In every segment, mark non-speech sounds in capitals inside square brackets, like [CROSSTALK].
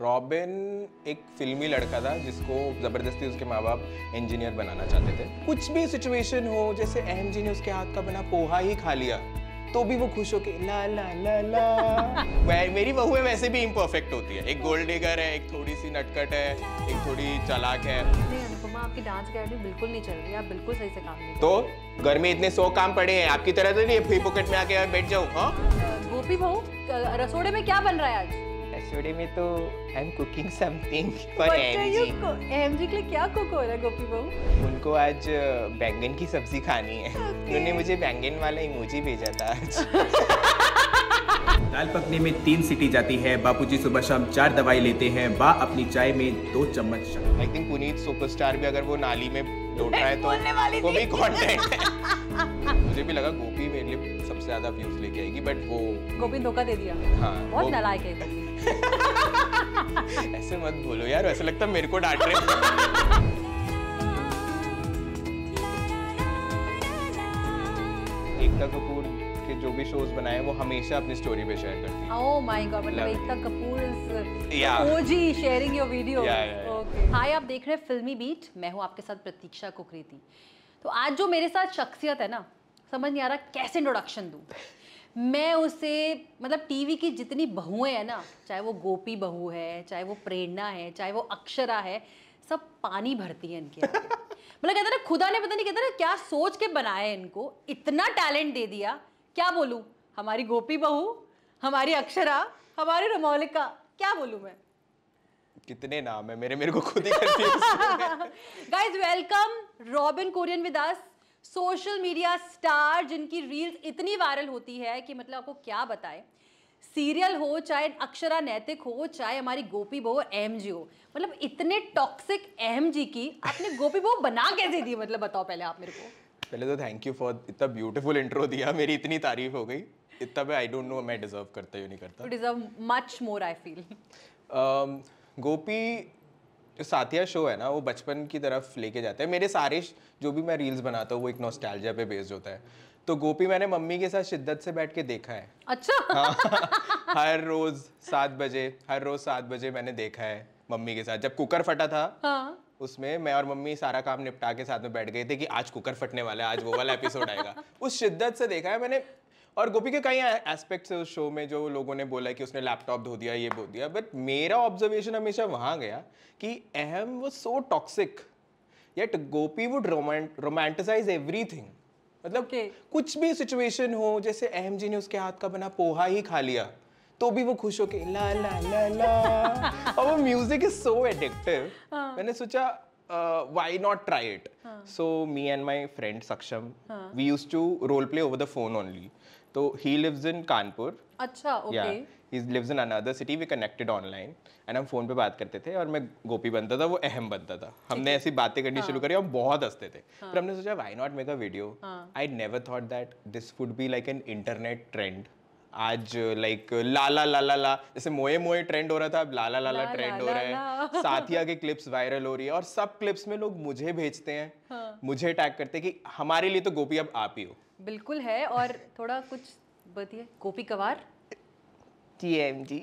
Robin एक फिल्मी लड़का था जिसको ज़बरदस्ती उसके माँ बाप इंजीनियर बनाना चाहते थे कुछ भी सिचुएशन हो जैसे अहम जी ने उसके हाथ का बना पोहा ही खा लिया तो भी वो खुश होके ला ला ला ला [LAUGHS] मेरी बहू है वैसे भी इम्परफेक्ट होती है एक गोल्ड डिगर है एक थोड़ी सी नटकट है एक थोड़ी चालाक है आपकी डांस अकेडमी बिल्कुल नहीं चल रही आप बिल्कुल सही से काम नहीं तो घर में इतने सौ काम पड़े हैं आपकी तरह तो नहीं है में आके बैठ जाऊँ हाँ? गोपी रसोड़े में क्या बन रहा है आज रसोड़े में तो I am cooking something for MG MG के लिए क्या कुक हो रहा है गोपी बहू उनको आज बैंगन की सब्जी खानी है okay. उन्होंने मुझे बैंगन वाला इमोजी भेजा था आज [LAUGHS] दाल पकने में तीन सिटी जाती है बापूजी सुबह शाम चार दवाई लेते हैं बा अपनी चाय में दो चम्मच आई थिंक पुनीत सुपरस्टार भी अगर वो नाली में लौट रहा है तो वो भी कॉन्टेंट [LAUGHS] मुझे भी लगा गोपी मेरे लिए सबसे ज्यादा व्यूज लेके आएगी बट वो गोपी धोखा दे दिया हाँ बहुत नलायक है [LAUGHS] ऐसे मत बोलो यार ऐसा लगता मेरे को डांट रहे [LAUGHS] एकता कपूर के जो भी शोज बनाए वो हमेशा अपनी स्टोरी पे शेयर करती है ओह माय गॉड मतलब Ekta Kapoor is OG sharing your video yeah yeah हाय आप देख रहे हैं फिल्मी बीट मैं हूं आपके साथ प्रतीक्षा कुकरेती तो आज जो मेरे साथ शख्सियत है ना समझ नहीं आ रहा कैसे इंट्रोडक्शन दूं मैं उसे मतलब टीवी की जितनी बहुएं हैं ना चाहे वो गोपी बहू है चाहे वो प्रेरणा है चाहे वो अक्षरा है सब पानी भरती है इनके मतलब कहते ना खुदा ने पता नहीं कहते ना क्या सोच के बनाया इनको इतना टैलेंट दे दिया क्या बोलूँ हमारी गोपी बहू हमारी अक्षरा हमारी रमौलिका क्या बोलूँ मैं कितने नाम है मेरे मेरे को खुद ही guys welcome Robin Korean with us social media star जिनकी रील्स इतनी वायरल होती है कि मतलब आपको क्या बताएं सीरियल हो चाहे अक्षरा नैतिक हो चाहे हमारी गोपी बहू एम जी हो मतलब इतने टॉक्सिक एम जी की आपने गोपी बहू बना कैसे दी मतलब बताओ पहले आप मेरे को पहले तो थैंक यू फॉर इतना ब्यूटीफुल इंट्रो दिया मेरी इतनी तारीफ हो गई इतना आई डोंट नो मैं डिजर्व करता यू नहीं करता deserve much more I feel Gopi जो साथिया शो है ना वो बचपन की तरफ लेके जाते हैं मेरे सारे जो भी मैं रील्स बनाता हूँ वो एक नोस्टैल्जिया पे बेस्ड होता है तो गोपी मैंने मम्मी के साथ शिद्दत से बैठ के देखा है अच्छा हाँ, [LAUGHS] हर रोज सात बजे हर रोज सात बजे मैंने देखा है मम्मी के साथ जब कुकर फटा था हाँ। उसमें मैं और मम्मी सारा काम निपटा के साथ में बैठ गए थे कि आज कुकर फटने वाला है आज वो वाला एपिसोड आएगा [LAUGHS] उस शिद्दत से देखा है मैंने और गोपी के कई एस्पेक्ट्स है उस शो में जो लोगों ने बोला कि उसने लैपटॉप धो दिया ये बो दिया बट मेरा ऑब्जर्वेशन हमेशा वहाँ गया कि अहम वो so toxic yet Gopi would romanticise every मतलब okay. कुछ भी सिचुएशन हो जैसे अहम जी ने उसके हाथ का बना पोहा ही खा लिया तो भी वो खुश होके ला ला ला ला [LAUGHS] और वो म्यूजिक इज सो एडिक्टिव मैंने सोचा why not try it so me and and friend Saksham we huh. To role play over the phone only तो ही लिव्स इन कानपुर अच्छा okay he lives in another city we connected online and हम फोन पे बात करते थे और मैं गोपी बनता था वो अहम बनता था हमने ऐसी बातें करनी शुरू हाँ। करी और बहुत हंसते थे फिर हाँ। हमने सोचा why not make a video I never thought that this would be like an internet trend आज लाइक लाला लाला ला जैसे मोए मोए ट्रेंड हो रहा था अब लाला लाला ला, ट्रेंड ला, हो रहा है साथिया के क्लिप्स वायरल हो रही है और सब क्लिप्स में लोग मुझे भेजते हैं हाँ। मुझे टैग करते हैं कि हमारे लिए तो गोपी अब आप ही हो बिल्कुल है और थोड़ा कुछ बताइए गोपी कवार टीएमजी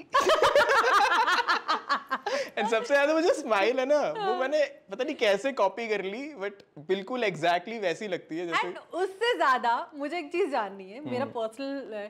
एंड सबसे ज्यादा मुझे स्माइल है ना वो हाँ। मैंने पता नहीं कैसे कॉपी कर ली बट बिल्कुल एग्जैक्टली exactly वैसी लगती है जैसे And उससे ज्यादा मुझे एक चीज जाननी है मेरा पर्सनल हम्म।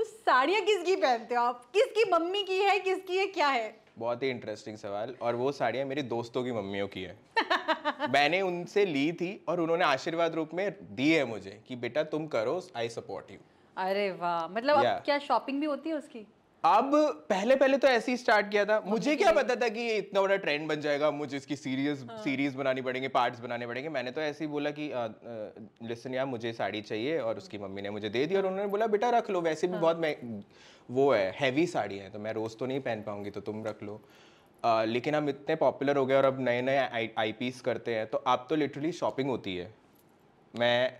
उस साड़ियाँ किसकी पहनते हो आप किसकी मम्मी की है किसकी है क्या है बहुत ही इंटरेस्टिंग सवाल और वो साड़ियाँ मेरी दोस्तों की मम्मियों की है [LAUGHS] मैंने उनसे ली थी और उन्होंने आशीर्वाद रूप में दी है मुझे कि बेटा तुम करो आई सपोर्ट यू अरे वाह मतलब yeah. क्या शॉपिंग भी होती है उसकी अब पहले पहले तो ऐसे ही स्टार्ट किया था मुझे क्या पता था कि ये इतना बड़ा ट्रेंड बन जाएगा मुझे इसकी सीरीज हाँ। सीरीज बनानी पड़ेंगे पार्ट्स बनाने पड़ेंगे मैंने तो ऐसे ही बोला कि लिसन यार मुझे साड़ी चाहिए और उसकी मम्मी ने मुझे दे दी और उन्होंने बोला बेटा रख लो वैसे भी हाँ। बहुत मैं वो है हैवी साड़ी है तो मैं रोज़ तो नहीं पहन पाऊंगी तो तुम रख लो आ, लेकिन हम इतने पॉपुलर हो गए और अब नए नए आई पीस करते हैं तो आप तो लिटरली शॉपिंग होती है मैं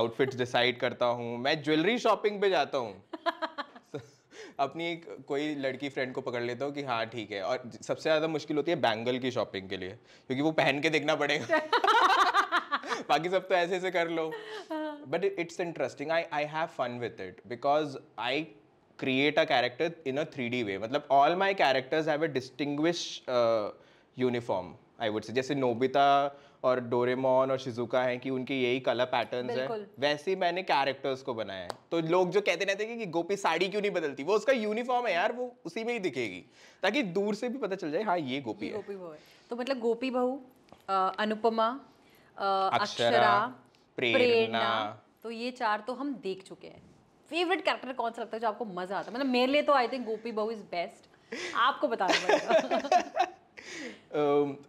आउटफिट्स डिसाइड करता हूँ मैं ज्वेलरी शॉपिंग पे जाता हूँ [LAUGHS] अपनी एक कोई लड़की फ्रेंड को पकड़ लेता हूँ कि हाँ ठीक है और सबसे ज़्यादा मुश्किल होती है बैंगल की शॉपिंग के लिए क्योंकि वो पहन के देखना पड़ेगा [LAUGHS] बाकी सब तो ऐसे ऐसे कर लो but it's interesting I I have fun with it because I create a character in a three D way मतलब all my characters have a distinguish uniform I would say जैसे नोबिता और डोरेमोन और Shizuka हैं कि उनके यही colour patterns हैं वैसे ही मैंने कैरेक्टर्स को बनाया है तो लोग जो कहते रहते हैं कि गोपी साड़ी क्यों नहीं बदलती वो उसका यूनिफॉर्म है यार वो उसी में ही दिखेगी ताकि दूर से भी पता चल जाए हाँ ये गोपी ये है गोपी है तो मतलब गोपी बहू अनुपमा अक्षरा प्रेरणा तो ये चार तो हम देख चुके हैं फेवरेट कैरेक्टर कौन सा लगता है जो आपको मजा आता है मतलब मेरे लिए तो आई थिंक गोपी बहू इज बेस्ट आपको बता दो [LAUGHS]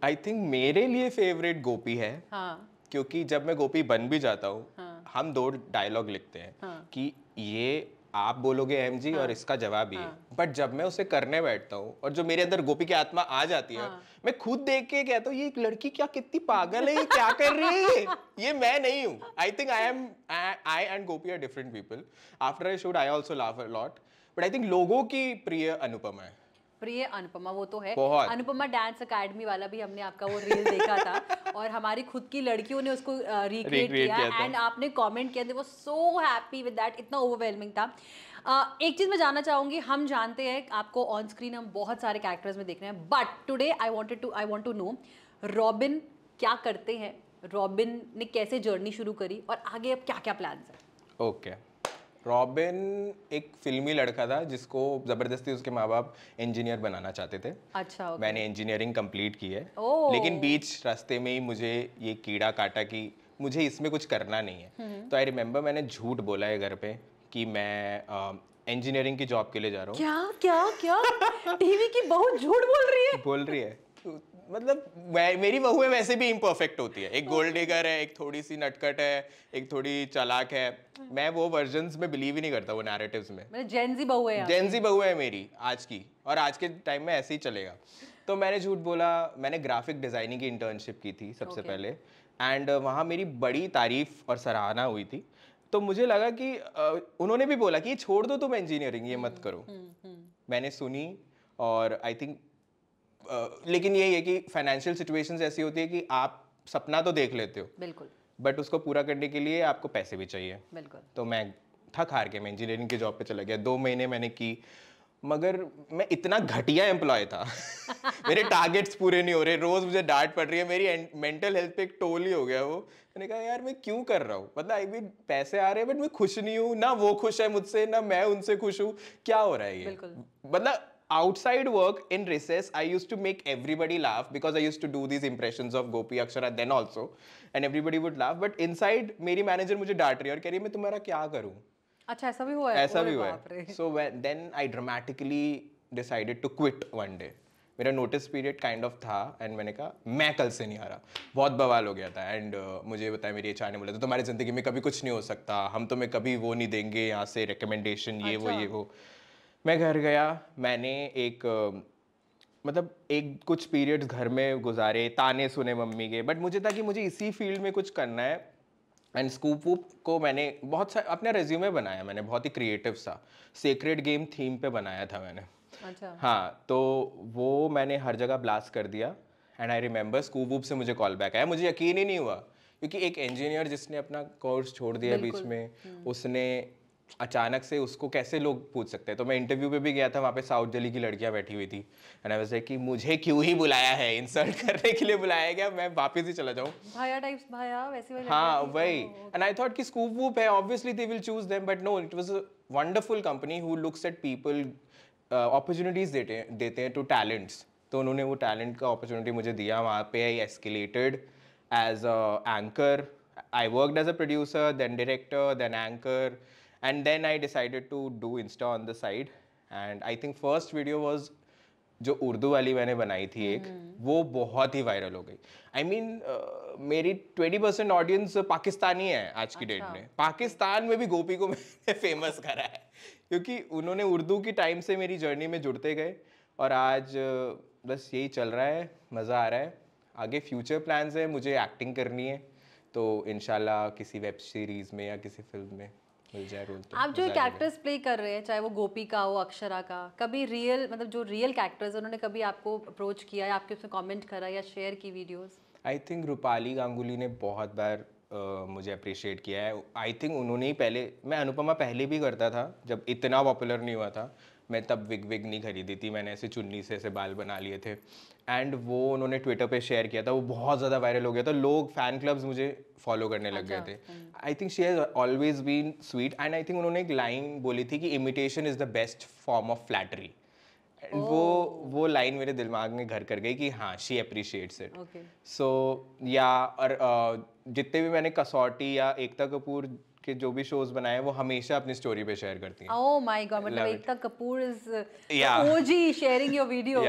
आई uh, थिंक मेरे लिए फेवरेट गोपी है हाँ. क्योंकि जब मैं गोपी बन भी जाता हूँ हाँ. हम दो डायलॉग लिखते हैं हाँ. कि ये आप बोलोगे एम जी हाँ, और इसका जवाब हाँ, ये बट जब मैं उसे करने बैठता हूँ और जो मेरे अंदर गोपी की आत्मा आ जाती है हाँ, मैं खुद देख के कहता हूँ ये एक लड़की क्या कितनी पागल है ये क्या कर रही है [LAUGHS] ये मैं नहीं हूँ I think I am I and Gopi are different people after I should I also laugh lot but I think लोगों की प्रिय अनुपमा है प्रिय अनुपमा वो तो है अनुपमा डांस अकेडमी वाला भी हमने आपका वो रील देखा था [LAUGHS] और हमारी खुद की लड़कियों ने उसको रिक्रिएट किया एंड आपने कमेंट किया वो सो हैप्पी विद दैट इतना ओवरवेलमिंग था uh, एक चीज़ मैं जानना चाहूंगी हम जानते हैं आपको ऑन स्क्रीन हम बहुत सारे कैरेक्टर्स में देख रहे हैं but today I wanted to I want to know Robin क्या करते हैं रॉबिन ने कैसे जर्नी शुरू करी और आगे अब क्या क्या प्लान्स हैं ओके okay. रॉबिन एक फिल्मी लड़का था जिसको जबरदस्ती उसके माँ बाप इंजीनियर बनाना चाहते थे अच्छा okay. मैंने इंजीनियरिंग कंप्लीट की है oh. लेकिन बीच रास्ते में ही मुझे ये कीड़ा काटा कि मुझे इसमें कुछ करना नहीं है hmm. तो आई रिमेम्बर मैंने झूठ बोला है घर पे कि मैं आ, इंजीनियरिंग की जॉब के लिए जा रहा हूँ क्या क्या क्या टीवी की बहुत झूठ बोल रही है बोल रही है तो मतलब मेरी बहुए वैसे भी इम्परफेक्ट होती है एक गोल्ड डिगर है एक थोड़ी सी नटकट है एक थोड़ी चालाक है मैं वो वर्जन में बिलीव ही नहीं करता वो नरेटिव में जेनजी मतलब है जेनजी बहु है मेरी आज की और आज के टाइम में ऐसे ही चलेगा तो मैंने झूठ बोला मैंने ग्राफिक डिज़ाइनिंग की इंटर्नशिप की थी सबसे okay. पहले एंड वहाँ मेरी बड़ी तारीफ और सराहना हुई थी तो मुझे लगा कि उन्होंने भी बोला कि ये छोड़ दो तुम इंजीनियरिंग ये मत करो हम्म, हम्म। मैंने सुनी और आई थिंक आ, लेकिन यही है कि फाइनेंशियल सिचुएशन ऐसी होती है कि आप सपना तो देख लेते हो बिल्कुल बट उसको पूरा करने के लिए आपको पैसे भी चाहिए बिल्कुल तो मैं थक हार के मैं इंजीनियरिंग के जॉब पे चला गया दो महीने मैंने की मगर मैं इतना घटिया एम्प्लॉय था [LAUGHS] मेरे टारगेट्स पूरे नहीं हो रहे रोज मुझे डांट पड़ रही है मेरी मेंटल हेल्थ पे एक टोल ही हो गया वो मैंने कहा यार मैं क्यों कर रहा हूँ मतलब आई भी पैसे आ रहे हैं बट मैं खुश नहीं हूँ ना वो खुश है मुझसे ना मैं उनसे खुश हूँ क्या हो रहा है ये मतलब outside work in recess i used to make everybody laugh because i used to do these impressions of gopi akshara then also and everybody would laugh but inside meri manager mujhe डांट rahi aur keh rahi main tumhara kya karu acha aisa bhi hua hai aisa bhi hua hai so when, then i dramatically decided to quit one day मेरा notice period kind of था and मैंने कहा मैं कल से नहीं आ रहा बहुत बवाल हो गया था एंड uh, मुझे बताया मेरी एच ने बोला तो तुम्हारी ज़िंदगी में कभी कुछ नहीं हो सकता हम तुम्हें कभी वो नहीं देंगे यहाँ से रिकमेंडेशन ये अच्छा। वो ये वो मैं घर गया मैंने एक मतलब एक कुछ पीरियड्स घर में गुजारे ताने सुने मम्मी के बट मुझे था कि मुझे इसी फील्ड में कुछ करना है एंड स्कूप वूप को मैंने बहुत सा अपना रेज्यूमे बनाया मैंने बहुत ही क्रिएटिव सा सीक्रेट गेम थीम पे बनाया था मैंने अच्छा हाँ तो वो मैंने हर जगह ब्लास्ट कर दिया and I remember ScoopWhoop से मुझे कॉल बैक आया मुझे यकीन ही नहीं हुआ क्योंकि एक इंजीनियर जिसने अपना कोर्स छोड़ दिया बीच में हम्म। उसने अचानक से उसको कैसे लोग पूछ सकते हैं तो मैं इंटरव्यू पे भी गया था वहाँ पे साउथ दिल्ली की लड़कियाँ बैठी हुई थी एंड आई कि मुझे क्यों ही बुलाया है इंसल्ट [LAUGHS] करने के लिए बुलाया गया मैं वापस ही चला जाऊँ भाया टाइप्स भाया वैसे हाँ तो वही एंड आई थॉट कि स्कूप वूप है obviously they will choose them but no it was a wonderful company who looks at people opportunities देते देते हैं टू टैलेंट्स तो उन्होंने वो टैलेंट का अपॉर्चुनिटी मुझे दिया वहाँ पे I escalated as a anchor I work as a producer then director then anchor and then I decided to do Insta on the side and I think first video was जो उर्दू वाली मैंने बनाई थी एक hmm. वो बहुत ही viral हो गई आई मीन uh, मेरी ट्वेंटी परसेंट ऑडियंस पाकिस्तानी है आज की डेट अच्छा। में पाकिस्तान में भी गोपी को [LAUGHS] मैंने फेमस करा है क्योंकि उन्होंने उर्दू की टाइम से मेरी जर्नी में जुड़ते गए और आज uh, बस यही चल रहा है मज़ा आ रहा है आगे फ्यूचर प्लान्स है मुझे एक्टिंग करनी है तो इन किसी वेब सीरीज़ में या किसी फिल्म में तो, आप जो कैरेक्टर्स प्ले कर रहे हैं चाहे वो गोपी का हो अक्षरा का कभी रियल मतलब जो रियल कैरेक्टर्स उन्होंने कभी आपको अप्रोच किया या आपके उसमें कमेंट करा या शेयर की videos I think Rupali Ganguly ने बहुत बार Uh, मुझे अप्रिशिएट किया है आई थिंक उन्होंने ही पहले मैं अनुपमा पहले भी करता था जब इतना पॉपुलर नहीं हुआ था मैं तब विग विग नहीं खरीदी थी मैंने ऐसे चुन्नी से ऐसे बाल बना लिए थे एंड वो उन्होंने ट्विटर पे शेयर किया था वो बहुत ज़्यादा वायरल हो गया था लोग फैन क्लब्स मुझे फॉलो करने लग गए अच्छा, थे I think she has always been sweet and I think उन्होंने एक लाइन बोली थी कि imitation is the best form of flattery and वो oh। वो लाइन मेरे दिमाग में घर कर गई कि हाँ शी अप्रिशिएट्स इट सो या और जितने भी मैंने कसौटी या एकता कपूर के जो भी शोज बनाए वो हमेशा अपनी स्टोरी पे शेयर करती हैं ओह माय गॉड मतलब Ekta Kapoor is OG sharing your video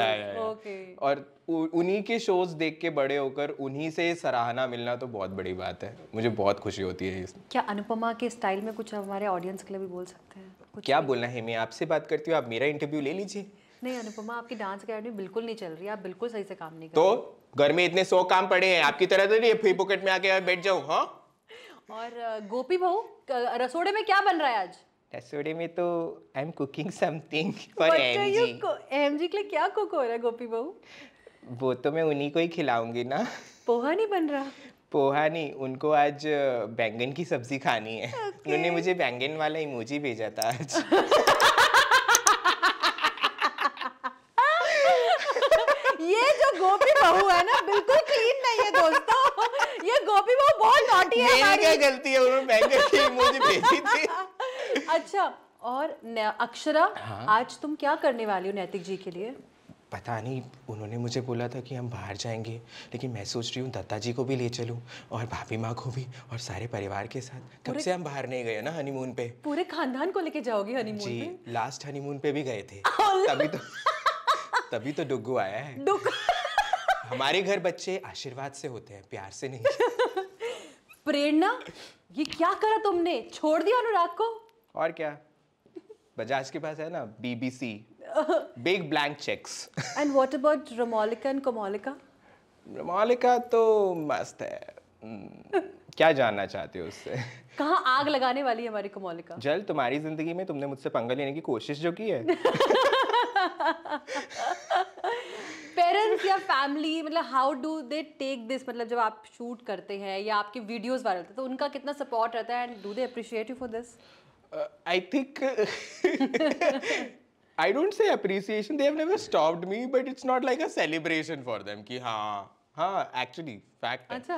okay और उन्हीं के शोज देख के बड़े होकर उन्हीं से सराहना मिलना तो बहुत बड़ी बात है मुझे बहुत खुशी होती है इसमें क्या अनुपमा के स्टाइल में कुछ हमारे ऑडियंस के लिए भी बोल सकते हैं क्या बोलना है मैं आपसे बात करती हूँ आप मेरा इंटरव्यू ले लीजिए नहीं अनुपमा आपकी डांस अकेडमी बिल्कुल नहीं चल रही आप बिल्कुल सही से काम नहीं कर तो घर में इतने सौ काम पड़े हैं आपकी तरह तो नहीं फी पॉकेट में आके बैठ जाऊँ हाँ और गोपी बहू रसोड़े में क्या बन रहा है आज रसोड़े में तो I am cooking something for MG MG के लिए क्या कुक हो रहा है गोपी बहू वो तो मैं उन्हीं को ही खिलाऊंगी ना पोहा नहीं बन रहा पोहा नहीं उनको आज बैंगन की सब्जी खानी है okay. उन्होंने मुझे बैंगन वाला इमोजी भेजा था आज [LAUGHS] गोपी वो बहुत नॉटी है मेरी क्या गलती है उन्होंने महंगे की मुझे भेजी थी [LAUGHS] अच्छा और अक्षरा हाँ? आज तुम क्या करने वाली हो नैतिक जी के लिए पता नहीं उन्होंने मुझे बोला था कि हम बाहर जाएंगे लेकिन मैं सोच रही हूँ दत्ता जी को भी ले चलूँ और भाभी माँ को भी और सारे परिवार के साथ कब से हम बाहर नहीं गए ना हनीमून पे पूरे खानदान को लेके जाओगे हनीमून जी पे? लास्ट हनीमून पे भी गए थे [LAUGHS] तभी तो [LAUGHS] तभी तो डुगू आया है डुगू हमारे घर बच्चे आशीर्वाद से होते हैं प्यार से नहीं [LAUGHS] प्रेरणा ये क्या करा तुमने छोड़ दिया अनुराग को और क्या बजाज के पास है ना BBC big blank cheques and what about Romolika and Komolika Romolika तो मस्त है hmm, क्या जानना चाहते हो उससे कहा आग लगाने वाली है हमारी कोमोलिका जल तुम्हारी जिंदगी में तुमने मुझसे पंगा लेने की कोशिश जो की है [LAUGHS] [LAUGHS] पेरेंट्स या फैमिली मतलब how do they take this मतलब जब आप शूट करते हैं या आपके वीडियोस वायरल होते हैं तो उनका कितना सपोर्ट रहता है and do they appreciate you for this I think I don't say appreciation they have never stopped me but it's not like a celebration for them कि हाँ हाँ एक्चुअली फैक्ट अच्छा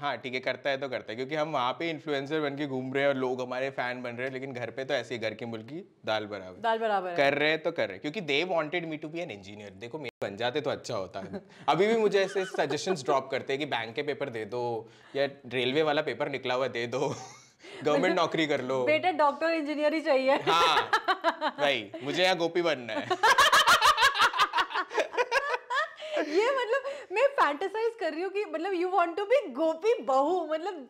हाँ ठीक है करता है तो करता है क्योंकि हम वहाँ पे इन्फ्लुएंसर बन के घूम रहे हैं और लोग हमारे फैन बन रहे हैं लेकिन घर पे तो ऐसे ही घर के मुल्की दाल बराबर दाल बराबर कर रहे हैं तो कर रहे हैं क्योंकि they wanted me to be an engineer देखो मेरे बन जाते तो अच्छा होता है [LAUGHS] अभी भी मुझे ऐसे सजेशन ड्रॉप करते हैं कि बैंक के पेपर दे दो या रेलवे वाला पेपर निकला हुआ दे दो गवर्नमेंट [LAUGHS] नौकरी कर लो बेटा डॉक्टर इंजीनियर ही चाहिए भाई हाँ, [LAUGHS] मुझे यहाँ गोपी बनना है ये मैं फैंटेसाइज कर रही हूँ कि मतलब you want to be Gopi bahu मतलब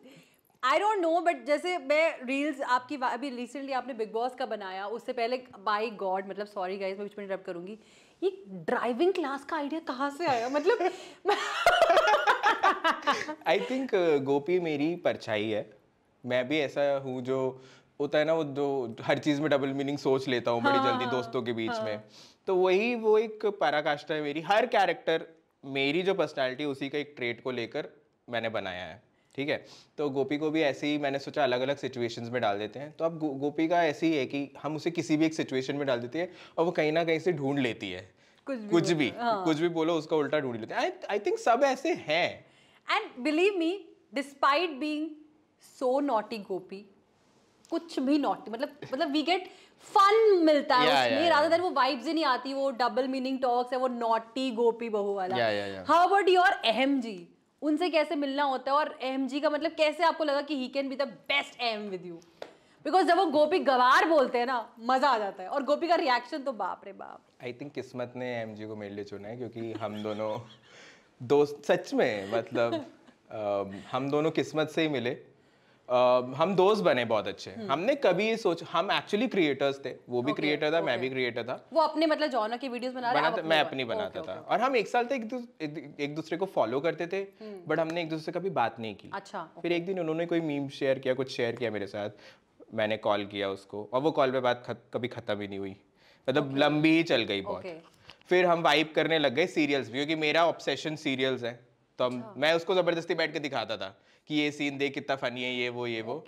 आई डोंट नो बट जैसे मैं रील्स आपकी अभी रिसेंटली आपने बिग बॉस का बनाया उससे पहले बाई गॉड मतलब सॉरी गाइज मैं बीच में इंटरप्ट करूंगी ये ड्राइविंग क्लास का आइडिया कहाँ से आया मतलब आई [LAUGHS] थिंक uh, गोपी मेरी परछाई है मैं भी ऐसा हूँ जो होता है ना वो जो हर चीज़ में डबल मीनिंग सोच लेता हूँ हाँ, बड़ी जल्दी हाँ, दोस्तों के हाँ। बीच हाँ. में तो वही वो एक पराकाष्ठा है मेरी हर कैरेक्टर मेरी जो पर्सनैलिटी उसी का एक ट्रेट को लेकर मैंने बनाया है ठीक है तो गोपी को भी ऐसे ही मैंने सोचा अलग अलग सिचुएशंस में डाल देते हैं तो अब गो, गोपी का ऐसे ही है कि हम उसे किसी भी एक सिचुएशन में डाल देते हैं और वो कहीं ना कहीं से ढूंढ लेती है कुछ भी कुछ भी, हाँ। कुछ भी बोलो उसका उल्टा ढूंढ लेते हैं आई थिंक सब ऐसे हैं and believe me despite being so naughty Gopi कुछ भी नॉटी मतलब मतलब वी गेट फन मिलता है yeah, उसमें yeah, yeah. वो वाइब्स ही नहीं आती वो डबल मीनिंग टॉक्स है वो नॉटी गोपी बहू वाला हाउ अबाउट योर अहम जी उनसे कैसे मिलना होता है और एम जी का मतलब कैसे आपको लगा कि he can be the best am with you because जब वो गोपी गवार बोलते हैं ना मजा आ जाता है और गोपी का रिएक्शन तो बाप रे बाप आई थिंक किस्मत ने एम जी को मेरे लिए चुना है क्योंकि हम दोनों दोस्त सच में मतलब uh, [LAUGHS] हम दोनों किस्मत से ही मिले Uh, हम दोस्त बने बहुत अच्छे hmm. हमने कभी सोच हम एक्चुअली क्रिएटर्स थे वो भी क्रिएटर okay, था okay. मैं भी क्रिएटर था वो अपने मतलब जॉनर के वीडियोस बना रहा मैं अपनी बनाता okay, था और हम एक साल तक एक, दूसरे को फॉलो करते थे hmm. हम्म। बट हमने एक दूसरे से कभी बात नहीं की अच्छा फिर एक दिन उन्होंने कोई मीम शेयर किया कुछ शेयर किया मेरे साथ मैंने कॉल किया उसको और वो कॉल पे बात कभी ख़त्म ही नहीं हुई मतलब लंबी ही चल गई बहुत फिर हम वाइप करने लग गए सीरियल्स भी क्योंकि मेरा ऑब्सेशन सीरियल्स है तो अच्छा। मैं उसको ज़बरदस्ती बैठ के दिखाता था कि ये सीन दे कितना फनी है ये वो ये वो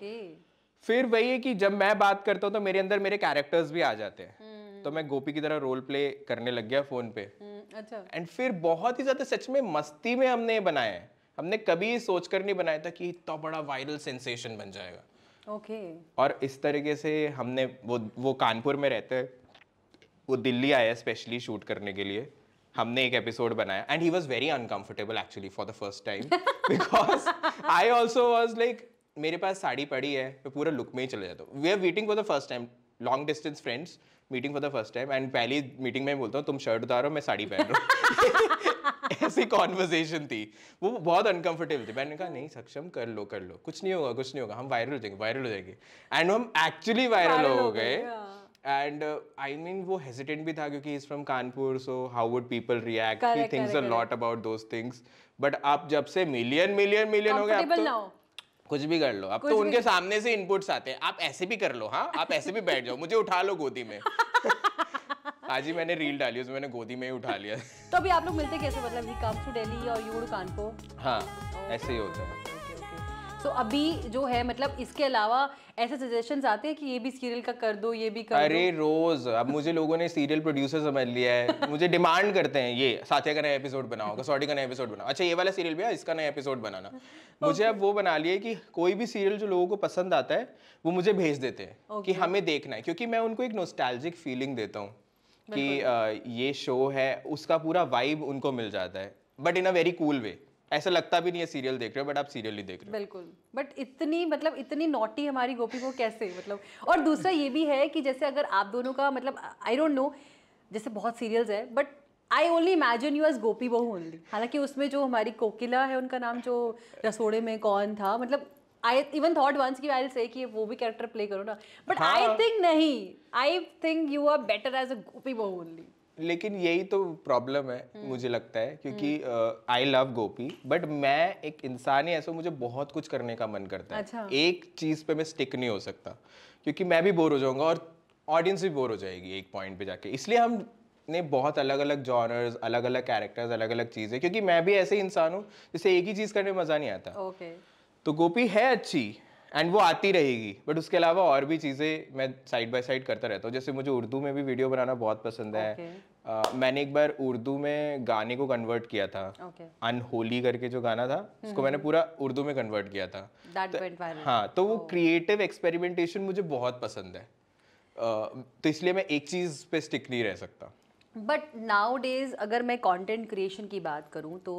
फिर वही है कि जब मैं बात करता हूँ तो मेरे अंदर मेरे कैरेक्टर्स भी आ जाते हैं हम्म। तो मैं गोपी की तरह रोल प्ले करने लग गया फोन पे हम्म, अच्छा एंड फिर बहुत ही ज्यादा सच में मस्ती में हमने बनाया है हमने कभी सोचकर नहीं बनाया था कि इतना बड़ा वायरल सेंसेशन बन जाएगा ओके और इस तरीके से हमने वो वो कानपुर में रहते हैं वो दिल्ली आया स्पेशली शूट करने के लिए हमने एक एपिसोड बनाया and he was very uncomfortable actually for the first time because I also was like मेरे पास साड़ी पड़ी है मैं पूरा लुक में ही चले जाता हूँ we are waiting for the first time long distance friends meeting for the first time and पहली मीटिंग में बोलता हूँ तुम शर्ट उतारो मैं साड़ी पहन रहा हूँ [LAUGHS] ऐसी कॉन्वर्जेशन थी वो बहुत अनकंफर्टेबल थी मैंने कहा नहीं सक्षम कर लो कर लो कुछ नहीं होगा कुछ नहीं होगा हम वायरल हो जाएंगे वायरल हो जाएंगे एंड हम एक्चुअली वायरल हो गए हाँ। एंड आई मीन वो हेजिटेंट भी था क्योंकि is from Kanpur so how would people react he thinks a lot about those things but आप जब से मिलियन मिलियन मिलियन हो गए आप तो कुछ भी कर लो अब तो उनके सामने से इनपुट्स आते हैं आप ऐसे भी कर लो हाँ आप ऐसे भी बैठ जाओ मुझे उठा लो गोदी में [LAUGHS] आज ही मैंने रील डाली उसमें मैंने गोदी में ही उठा लिया तो अभी आप लोग मिलते कैसे मतलब ही कम्स टू दिल्ली और यू टू कानपुर हाँ ऐसे ही होता है तो अभी जो है मतलब इसके अलावा ऐसे सजेशन आते हैं कि ये भी सीरियल का कर दो ये भी कर अरे दो। रोज अब मुझे लोगों ने सीरियल प्रोड्यूसर समझ लिया है मुझे डिमांड करते हैं ये साथिया का नया एपिसोड बनाओ कसौटी का नया एपिसोड बनाओ अच्छा ये वाला सीरियल भी है इसका नया एपिसोड बनाना मुझे अब वो बना लिया कि कोई भी सीरियल जो लोगों को पसंद आता है वो मुझे भेज देते हैं कि हमें देखना है क्योंकि मैं उनको एक नोस्टैल्जिक फीलिंग देता हूँ कि ये शो है उसका पूरा वाइब उनको मिल जाता है but in a very cool way ऐसा लगता भी नहीं है सीरियल देख रहे हो बट आप सीरियल ही देख रहे हो बिल्कुल बट इतनी मतलब इतनी नोटी हमारी गोपी को कैसे मतलब और दूसरा ये भी है कि जैसे अगर आप दोनों का मतलब आई डोंट नो जैसे बहुत सीरियल्स है but I only imagine you as Gopi bahu only हालांकि उसमें जो हमारी कोकिला है उनका नाम जो रसोड़े में कौन था मतलब आई इवन थॉट वंस की आई से कि वो भी कैरेक्टर प्ले करो ना बट आई थिंक नहीं I think you are better as a Gopi bahu only लेकिन यही तो प्रॉब्लम है हम्म। मुझे लगता है क्योंकि आई हम्म। लव गोपी बट मैं एक इंसान ही ऐसा मुझे बहुत कुछ करने का मन करता है अच्छा। एक चीज पे मैं स्टिक नहीं हो सकता क्योंकि मैं भी बोर हो जाऊंगा और ऑडियंस भी बोर हो जाएगी एक पॉइंट पे जाके इसलिए हम ने बहुत अलग अलग जॉनर्स अलग अलग कैरेक्टर्स अलग अलग चीज़ें क्योंकि मैं भी ऐसे इंसान हूँ जिसे एक ही चीज़ करने में मज़ा नहीं आता तो गोपी है अच्छी एंड वो आती रहेगी बट उसके अलावा और भी चीज़ें मैं साइड बाय साइड करता रहता हूँ जैसे मुझे उर्दू में भी वीडियो बनाना बहुत पसंद है मैंने एक बार उर्दू में गाने को कन्वर्ट किया था अनहोली okay. करके जो गाना था उसको मैंने हम्म। पूरा उर्दू में कन्वर्ट किया था तो, हाँ तो oh. वो क्रिएटिव एक्सपेरिमेंटेशन मुझे बहुत पसंद है आ, तो इसलिए मैं एक चीज़ पे स्टिक नहीं रह सकता बट नाउ डेज अगर मैं कॉन्टेंट क्रिएशन की बात करूँ तो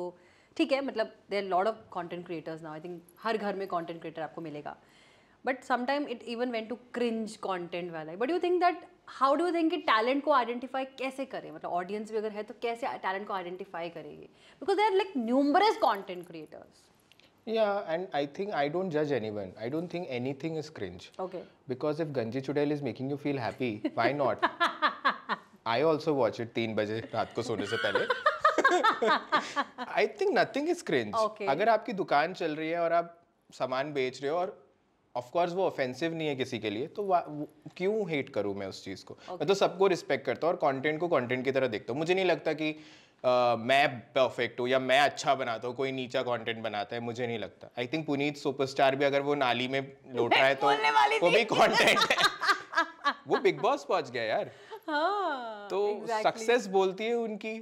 ठीक है मतलब there lord of content creators now I think हर घर में कॉन्टेंट क्रिएटर आपको मिलेगा but sometime it even went to cringe content वाला but you think that how do think कि टैलेंट को आइडेंटिफाई कैसे करें मतलब ऑडियंस भी अगर है तो कैसे टैलेंट को आइडेंटिफाई करेगी because they are like numerous content creators Yeah, and I think I don't judge anyone. I don't think anything is cringe. Okay. Because if Ganji Chudel is making you feel happy, why not? [LAUGHS] I also watch it 3 बजे रात को सोने से पहले I think nothing is cringe अगर आपकी दुकान चल रही है और आप सामान बेच रहे हो और कोर्स वो ऑफेंसिव नहीं है किसी के लिए तो क्यों हेट करूँ मैं उस चीज़ को okay. मैं तो सबको रिस्पेक्ट करता हूँ और कंटेंट को कंटेंट की तरह देखता हूं मुझे नहीं लगता कि Uh, मैं परफेक्ट हूँ या मैं अच्छा बनाता हूँ कोई नीचा कंटेंट बनाता है मुझे नहीं लगता आई थिंक पुनीत सुपरस्टार भी अगर वो नाली में लौट रहा है तो वो भी कंटेंट है वो बिग बॉस पहुंच गया यार हाँ, तो सक्सेस exactly. बोलती है उनकी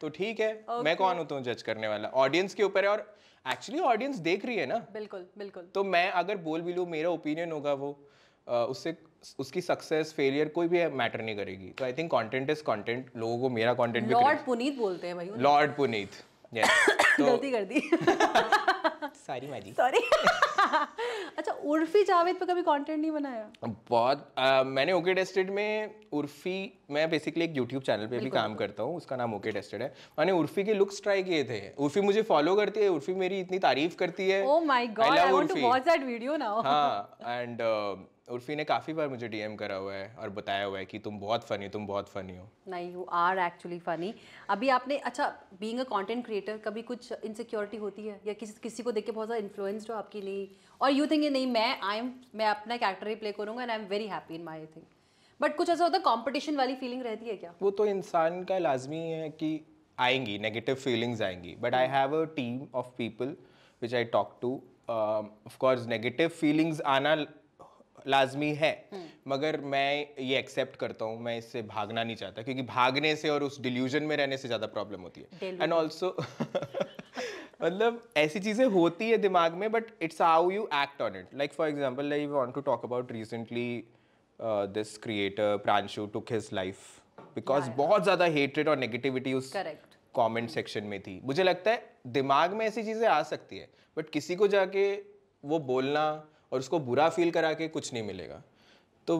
तो ठीक है okay. मैं कौन होता हूँ जज करने वाला ऑडियंस के ऊपर है और एक्चुअली ऑडियंस देख रही है ना बिल्कुल बिल्कुल तो मैं अगर बोल भी लू मेरा ओपिनियन होगा वो उससे उसकी सक्सेस फेलियर कोई भी मैटर नहीं करेगी तो I think content is content लोगों को मेरा कंटेंट भी लॉर्ड पुनीत बोलते हैं भाई लॉर्ड पुनीत [COUGHS] तो गलती कर दी सॉरी माजी सॉरी अच्छा उर्फी जावेद पर कभी कंटेंट नहीं बनाया बहुत आ, मैंने ओके टेस्टेड में उर्फी मैं बेसिकली एक यूट्यूब चैनल पे भी काम करता हूँ उसका नाम ओके टेस्टेड है मैंने उर्फी के लुक्स ट्राई किए थे उर्फी मुझे फॉलो करती है उर्फी मेरी इतनी तारीफ करती है oh my god I want to watch that video now हां एंड उर्फी ने काफ़ी बार मुझे डीएम करा हुआ है और बताया हुआ है कि तुम बहुत फ़नी हो तुम बहुत फ़नी हो नहीं यू आर एक्चुअली फ़नी अभी आपने अच्छा बीइंग अ कंटेंट क्रिएटर कभी कुछ इनसिक्योरिटी होती है या किसी किसी को देख के बहुत ज़्यादा इन्फ्लुएंस्ड हो आपके लिए और यू थिंक नहीं मैं आई एम मैं अपना कैरेक्टर ही प्ले करूंगा and I am very happy in my thing but कुछ ऐसा होता है कॉम्पिटिशन वाली फीलिंग रहती है क्या वो तो इंसान का लाजमी है कि आएंगी नेगेटिव फीलिंग्स आएंगी but I have a team of people which I talk to of course negative feelings आना लाजमी है हम्म। मगर मैं ये एक्सेप्ट करता हूँ मैं इससे भागना नहीं चाहता क्योंकि भागने से और उस डिल्यूजन में रहने से ज़्यादा प्रॉब्लम होती है एंड ऑल्सो [LAUGHS] मतलब ऐसी चीज़ें होती है दिमाग में but it's how you act on it like for example I want to talk about recently this creator Pranshu took his life because बहुत ज़्यादा हेटरेड और नेगेटिविटी उस कॉमेंट सेक्शन में थी मुझे लगता है दिमाग में ऐसी चीज़ें आ सकती है बट किसी को जाके वो बोलना और उसको बुरा फील करा के कुछ नहीं मिलेगा तो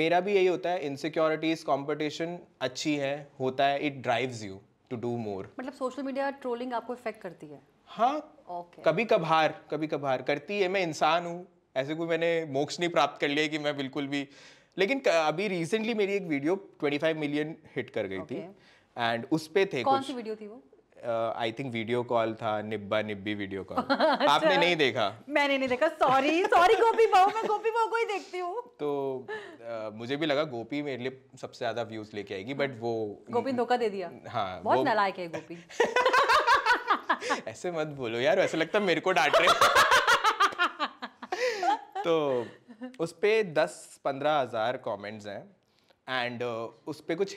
मेरा भी यही होता है इनसिक्योरिटीज कंपटीशन अच्छी है होता है it drives you to do more मतलब सोशल मीडिया ट्रोलिंग आपको इफेक्ट करती है हाँ okay. कभी कभार कभी कभार करती है मैं इंसान हूँ ऐसे कोई मैंने मोक्ष नहीं प्राप्त कर लिया कि मैं बिल्कुल भी लेकिन अभी रिसेंटली मेरी एक वीडियो 25 मिलियन हिट कर गई okay. थी एंड उस पे थे कौन कुछ, सी वीडियो थी वो आई थिंक वीडियो कॉल था निब्बा निब्बी वीडियो कॉल [LAUGHS] अच्छा। आपने नहीं देखा मैंने नहीं देखा सॉरी सॉरी गोपी बाबू मैं गोपी बाबू को ही देखती हूँ तो uh, मुझे भी लगा गोपी मेरे लिए सबसे ज्यादा व्यूज लेके आएगी बट वो गोपी धोखा दे दिया हाँ बहुत नलायक है गोपी [LAUGHS] ऐसे मत बोलो यार ऐसे लगता मेरे को डांट रहे [LAUGHS] तो उस पर दस पंद्रह हजार कॉमेंट्स हैं एंड uh, उस पर कुछ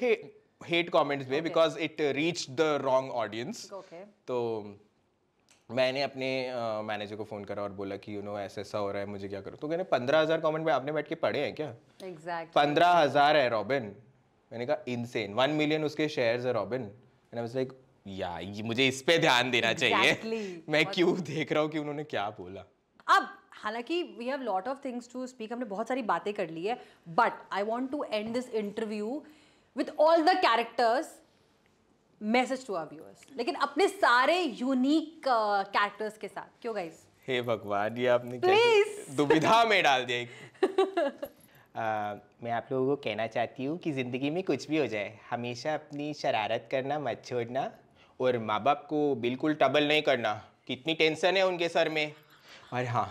हेट कमेंट्स में because it reach the wrong audience तो मैंने अपने मैनेजर uh, को फोन करा और बोला कि यू नो ऐसा ऐसा हो रहा है मुझे क्या करो तो कहने पंद्रह हज़ार कॉमेंट में आपने बैठ के पढ़े हैं क्या एग्जैक्ट पंद्रह हज़ार है रॉबिन मैंने कहा इनसेन वन मिलियन उसके शेयर्स है रॉबिन लाइक या मुझे इस पे ध्यान देना exactly. चाहिए [LAUGHS] मैं क्यों देख रहा हूँ कि उन्होंने क्या बोला अब हालांकि we have lot of things to speak हमने बहुत सारी बातें कर ली है but I want to end this interview with all the characters message to our viewers लेकिन अपने सारे यूनिक कैरेक्टर्स uh, के साथ क्यों गाइज हे भगवान ये आपने क्या [LAUGHS] दुविधा में डाल दिया एक Uh, [LAUGHS] मैं आप लोगों को कहना चाहती हूँ कि ज़िंदगी में कुछ भी हो जाए हमेशा अपनी शरारत करना मत छोड़ना और माँ बाप को बिल्कुल टबल नहीं करना कितनी टेंशन है उनके सर में और हाँ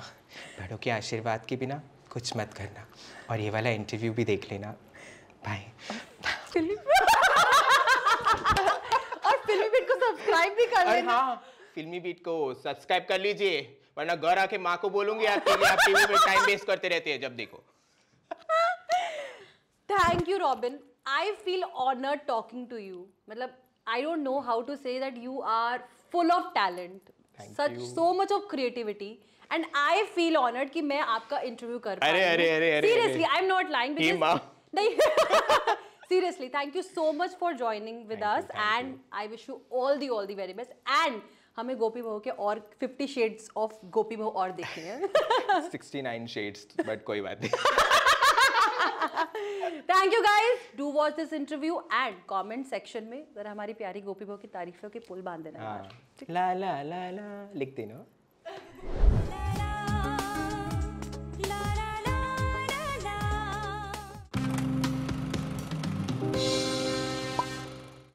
बड़ों के आशीर्वाद के बिना कुछ मत करना और ये वाला इंटरव्यू भी देख लेना बाय [LAUGHS] फिल्म [LAUGHS] और फिल्मी बीट को सब्सक्राइब भी कर लेना हाँ फिल्मी बीट को सब्सक्राइब कर लीजिए वरना घर आके माँ को बोलूंगी आप टीवी पे टाइम वेस्ट करते रहते हैं जब देखो thank you Robin I feel honour talking to you मतलब I don't know how to say that you are full of talent such so much of creativity and I feel honoured कि मैं आपका interview कर अरे अरे अरे seriously I am not lying because नहीं [LAUGHS] [LAUGHS] seriously thank you so much for joining with us and I wish you all the all the very best and हमें गोपी बहू के और 50 शेड्स ऑफ गोपी बहू और देखने हैं 69 शेड्स बट कोई बात नहीं thank you guys do watch this interview and comment section में जरा हमारी प्यारी गोपी बहू की तारीफों के पुल बांध देना हाँ. ला ला ला ला लिख देना